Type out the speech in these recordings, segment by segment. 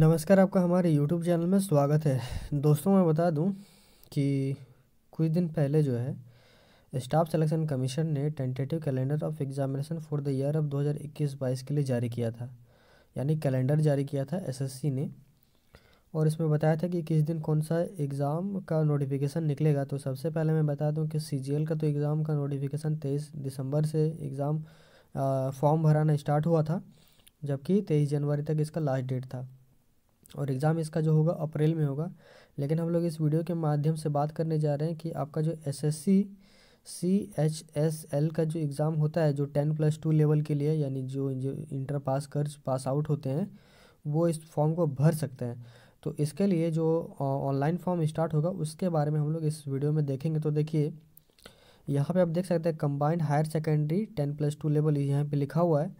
नमस्कार आपका हमारे YouTube चैनल में स्वागत है दोस्तों मैं बता दूं कि कुछ दिन पहले जो है स्टाफ सिलेक्शन कमीशन ने tentative calendar of examination for the year of 2021-22 के लिए जारी किया था यानी कैलेंडर जारी किया था एसएससी ने और इसमें बताया था कि किस दिन कौन सा एग्ज़ाम का नोटिफिकेशन निकलेगा तो सबसे पहले मैं बता दूँ कि सी का तो एग्ज़ाम का नोटिफिकेशन तेईस दिसंबर से एग्ज़ाम फॉर्म भराना स्टार्ट हुआ था जबकि तेईस जनवरी तक इसका लास्ट डेट था और एग्ज़ाम इसका जो होगा अप्रैल में होगा लेकिन हम लोग इस वीडियो के माध्यम से बात करने जा रहे हैं कि आपका जो S S C C H S L का जो एग्ज़ाम होता है जो टेन प्लस टू लेवल के लिए यानी जो जो इंटर पास कर पास आउट होते हैं वो इस फॉर्म को भर सकते हैं तो इसके लिए जो ऑनलाइन फॉर्म स्टार्ट होगा उसके बारे में हम लोग इस वीडियो में देखेंगे तो देखिए यहाँ पर आप देख सकते हैं combined higher secondary ten plus two level यहाँ पर लिखा हुआ है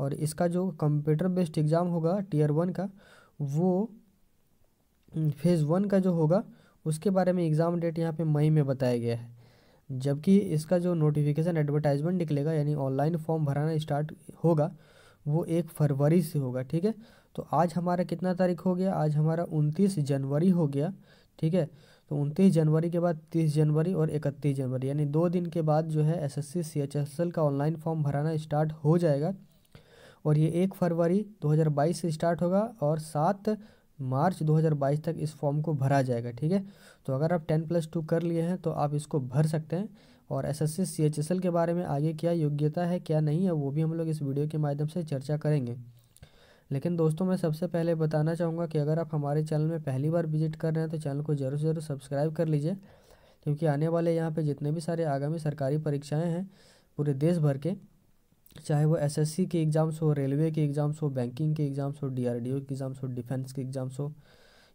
और इसका जो कंप्यूटर बेस्ड एग्ज़ाम होगा टीयर वन का वो फेज़ वन का जो होगा उसके बारे में एग्ज़ाम डेट यहाँ पे मई में बताया गया है जबकि इसका जो नोटिफिकेशन एडवर्टाइजमेंट निकलेगा यानी ऑनलाइन फॉर्म भराना स्टार्ट होगा वो एक फरवरी से होगा ठीक है तो आज हमारा कितना तारीख हो गया आज हमारा उनतीस जनवरी हो गया ठीक है तो उनतीस जनवरी के बाद तीस जनवरी और इकतीस जनवरी यानी दो दिन के बाद जो है एस एस का ऑनलाइन फॉर्म भराना स्टार्ट हो जाएगा और ये एक फरवरी 2022 से स्टार्ट होगा और सात मार्च 2022 तक इस फॉर्म को भरा जाएगा ठीक है तो अगर आप टेन प्लस टू कर लिए हैं तो आप इसको भर सकते हैं और S S C H S L के बारे में आगे क्या योग्यता है क्या नहीं है वो भी हम लोग इस वीडियो के माध्यम से चर्चा करेंगे लेकिन दोस्तों मैं सबसे पहले बताना चाहूँगा कि अगर आप हमारे चैनल में पहली बार विजिट कर रहे हैं तो चैनल को ज़रूर से ज़रूर सब्सक्राइब कर लीजिए क्योंकि आने वाले यहाँ पे जितने भी सारे आगामी सरकारी परीक्षाएं हैं पूरे देश भर के चाहे वो एसएससी के एग्ज़ाम्स हो रेलवे के एग्ज़ाम्स हो बैंकिंग के एग्ज़ाम्स हो डीआरडीओ के एग्ज़ाम्स हो डिफेंस के एग्ज़ाम्स हो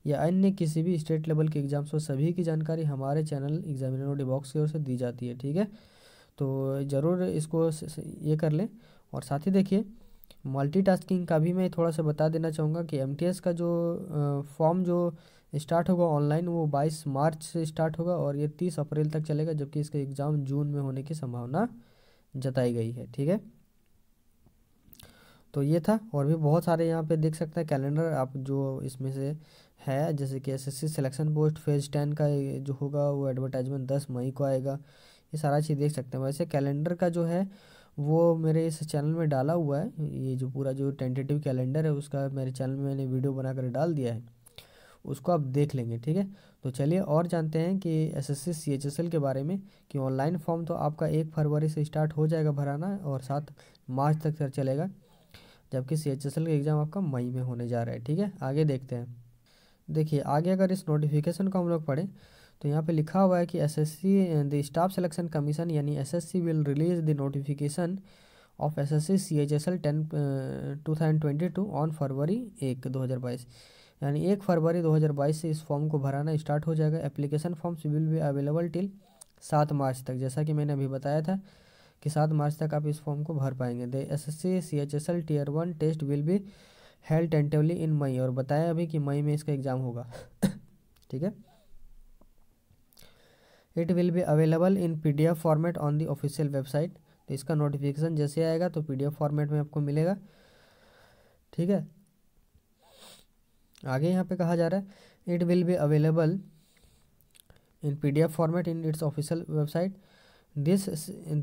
या अन्य किसी भी स्टेट लेवल के एग्ज़ाम्स हो सभी की जानकारी हमारे चैनल एग्जामिनर डिबॉक्स की ओर से दी जाती है ठीक है तो ज़रूर इसको ये कर लें और साथ ही देखिए मल्टीटास्किंग का भी मैं थोड़ा सा बता देना चाहूँगा कि एम का जो फॉर्म जो स्टार्ट होगा ऑनलाइन वो 22 मार्च से स्टार्ट होगा और ये 30 अप्रैल तक चलेगा जबकि इसका एग्ज़ाम जून में होने की संभावना जताई गई है ठीक है तो ये था और भी बहुत सारे यहाँ पे देख सकते हैं कैलेंडर आप जो इसमें से है जैसे कि SSC selection post phase ten का जो होगा वो एडवर्टाइजमेंट दस मई को आएगा ये सारा चीज़ देख सकते हैं वैसे कैलेंडर का जो है वो मेरे इस चैनल में डाला हुआ है ये जो पूरा जो टेंटेटिव कैलेंडर है उसका मेरे चैनल में मैंने वीडियो बनाकर डाल दिया है उसको आप देख लेंगे ठीक है तो चलिए और जानते हैं कि एस एल के बारे में कि ऑनलाइन फॉर्म तो आपका एक फरवरी से स्टार्ट हो जाएगा भराना और सात मार्च तक चलेगा जबकि सी एच एस एल का एग्ज़ाम आपका मई में होने जा रहा है ठीक है आगे देखते हैं देखिए आगे अगर इस नोटिफिकेशन को हम लोग पढ़ें तो यहाँ पे लिखा हुआ है कि S S C the Staff Selection Commission यानी S S C will release the notification of S S C C H S L ten two thousand twenty two on February एक दो हज़ार बाईस यानी एक फरवरी दो हजार बाईस से इस फॉर्म को भराना स्टार्ट हो जाएगा एप्लीकेशन फॉर्म्स विल भी अवेलेबल टिल सात मार्च तक जैसा कि मैंने अभी बताया था कि सात मार्च तक आप इस फॉर्म को भर पाएंगे the S S C C H S L tier one test will be held tentatively in May और बताया अभी कि मई में इसका एग्ज़ाम होगा ठीक है it will be available in P D F format on the official website तो इसका नोटिफिकेशन जैसे आएगा तो पी डी एफ फॉर्मेट में आपको मिलेगा ठीक है आगे यहाँ पे कहा जा रहा है it will be available in P D F format in its official website this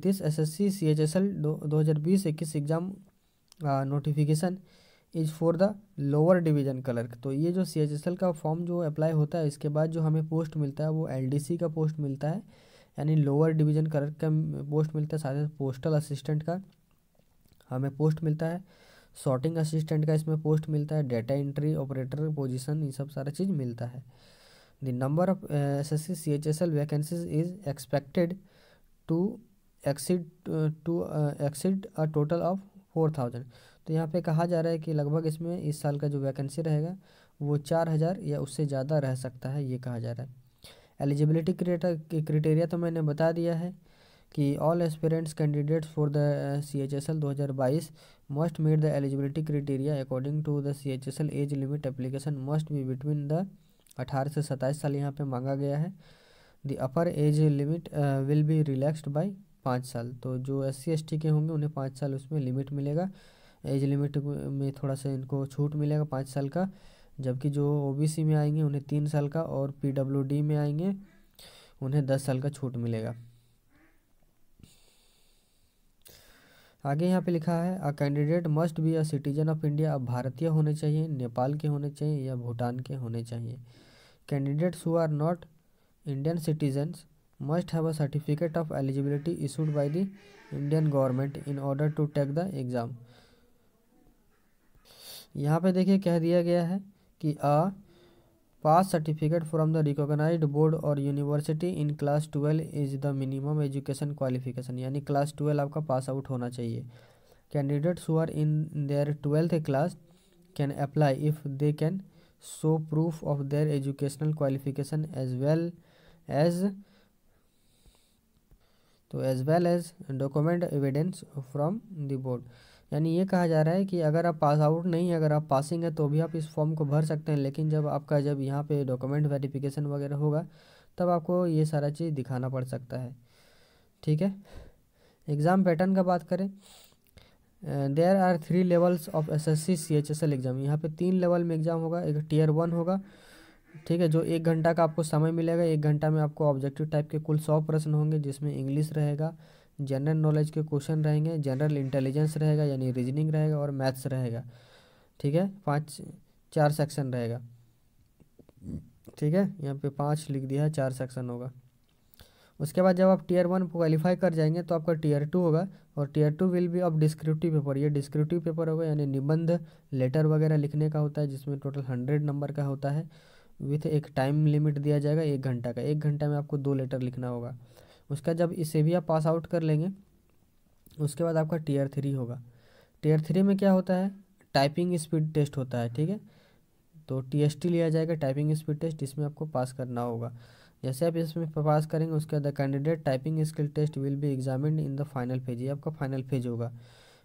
this S S C C H S L दो हज़ार बीस इक्कीस exam notification is for the lower division clerk तो ये जो सी एच एस एल का form जो apply होता है इसके बाद जो हमें पोस्ट मिलता है वो एल डी सी का पोस्ट मिलता है यानी लोअर डिवीज़न क्लर्क का पोस्ट मिलता है साथ ही पोस्टल असिस्टेंट का हमें पोस्ट मिलता है शॉर्टिंग असिस्टेंट का इसमें पोस्ट मिलता है डेटा एंट्री ऑपरेटर पोजिशन ये सब सारा चीज़ मिलता है the number of S S C C H S L vacancies is expected to exceed to exceed a total of four thousand तो यहाँ पे कहा जा रहा है कि लगभग इसमें इस साल का जो वैकेंसी रहेगा वो चार हज़ार या उससे ज़्यादा रह सकता है ये कहा जा रहा है एलिजिबिलिटी क्रिटेरिया तो मैंने बता दिया है कि all aspirants candidates for the C H S L दो हज़ार बाईस must made the eligibility criteria according to the C H S L age limit application must be between the अठारह से सत्ताईस साल यहाँ पे मांगा गया है the upper age limit will be relaxed by पाँच साल तो जो एस सी के होंगे उन्हें पाँच साल उसमें लिमिट मिलेगा एज लिमिट में थोड़ा सा इनको छूट मिलेगा पाँच साल का जबकि जो ओबीसी में आएंगे उन्हें तीन साल का और पीडब्ल्यूडी में आएंगे उन्हें दस साल का छूट मिलेगा आगे यहाँ पे लिखा है a candidate must be a citizen of India अब भारतीय होने चाहिए नेपाल के होने चाहिए या भूटान के होने चाहिए candidates who are not Indian citizens must have a certificate of eligibility issued by the Indian government in order to take the exam. यहाँ पे देखिए कह दिया गया है कि a pass certificate from the recognised board और university in class twelve is the minimum education qualification यानी क्लास ट्वेल्व आपका पास आउट होना चाहिए candidates who are in their twelfth class can apply if they can show proof of their educational qualification as well as तो as well as document evidence from the board यानी ये कहा जा रहा है कि अगर आप पास आउट नहीं है अगर आप पासिंग है तो भी आप इस फॉर्म को भर सकते हैं लेकिन जब आपका जब यहाँ पे डॉक्यूमेंट वेरिफिकेशन वगैरह होगा तब आपको ये सारा चीज़ दिखाना पड़ सकता है ठीक है एग्ज़ाम पैटर्न का बात करें there are three levels of S S C C H S L exam यहाँ पे तीन लेवल में एग्ज़ाम होगा एक टीयर वन होगा ठीक है जो एक घंटा का आपको समय मिलेगा एक घंटा में आपको ऑब्जेक्टिव टाइप के कुल सौ प्रश्न होंगे जिसमें इंग्लिश रहेगा जनरल नॉलेज के क्वेश्चन रहेंगे जनरल इंटेलिजेंस रहेगा यानी रीजनिंग रहेगा और मैथ्स रहेगा ठीक है पाँच चार सेक्शन रहेगा ठीक है यहाँ पे पाँच लिख दिया है चार सेक्शन होगा उसके बाद जब आप टीयर वन क्वालिफाई कर जाएंगे तो आपका टीयर टू होगा और टीयर टू विल बी अब डिस्क्रिप्टिव पेपर ये डिस्क्रिप्टिव पेपर होगा यानी निबंध लेटर वगैरह लिखने का होता है जिसमें टोटल हंड्रेड नंबर का होता है विथ एक टाइम लिमिट दिया जाएगा एक घंटा का एक घंटा में आपको दो लेटर लिखना होगा उसका जब इसे भी आप पास आउट कर लेंगे उसके बाद आपका टीयर थ्री होगा टीयर थ्री में क्या होता है टाइपिंग स्पीड टेस्ट होता है ठीक है तो टी लिया जाएगा टाइपिंग स्पीड टेस्ट इसमें आपको पास करना होगा जैसे आप इसमें पास करेंगे उसके बाद candidate typing skill test will be examine in the final phase ये आपका फाइनल फेज होगा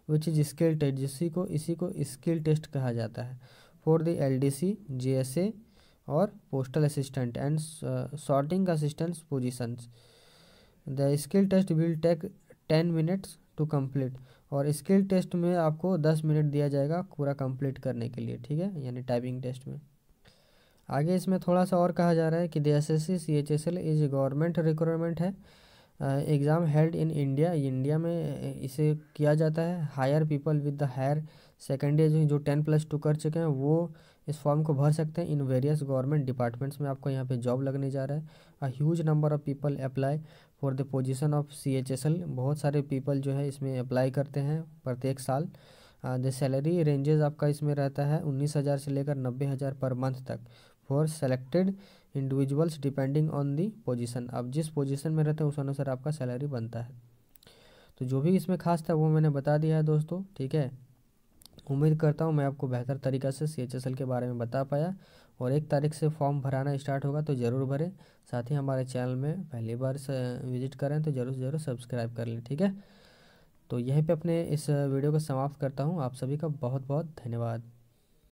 विच इज स्किल टेस्ट जिसी को इसी को स्किल टेस्ट कहा जाता है for the L D C G S A और postal assistant and sorting assistant positions the skill test will take ten minutes to complete और स्किल टेस्ट में आपको दस मिनट दिया जाएगा पूरा कम्प्लीट करने के लिए ठीक है यानी टाइपिंग टेस्ट में आगे इसमें थोड़ा सा और कहा जा रहा है कि the S S C C H S L is government requirement है exam held in India India में uh, इसे किया जाता है higher people with the higher secondary जो टेन प्लस टू कर चुके हैं वो इस फॉर्म को भर सकते हैं इन वेरियस गवर्नमेंट डिपार्टमेंट्स में आपको यहाँ पे जॉब लगने जा रहा है a huge number of people apply for the position of C H S L बहुत सारे पीपल जो है इसमें अप्लाई करते हैं प्रत्येक साल द सैलरी रेंजेज आपका इसमें रहता है उन्नीस हज़ार से लेकर नब्बे हज़ार पर मंथ तक for selected individuals depending on the position आप जिस पोजिशन में रहते हैं उस अनुसार आपका सैलरी बनता है तो जो भी इसमें खास था वो मैंने बता दिया है दोस्तों ठीक है उम्मीद करता हूँ मैं आपको बेहतर तरीक़ा से सी के बारे में बता पाया और एक तारीख से फॉर्म भराना स्टार्ट होगा तो ज़रूर भरें साथ ही हमारे चैनल में पहली बार विजिट करें तो ज़रूर ज़रूर सब्सक्राइब कर लें ठीक है तो यहीं पे अपने इस वीडियो को समाप्त करता हूँ आप सभी का बहुत बहुत धन्यवाद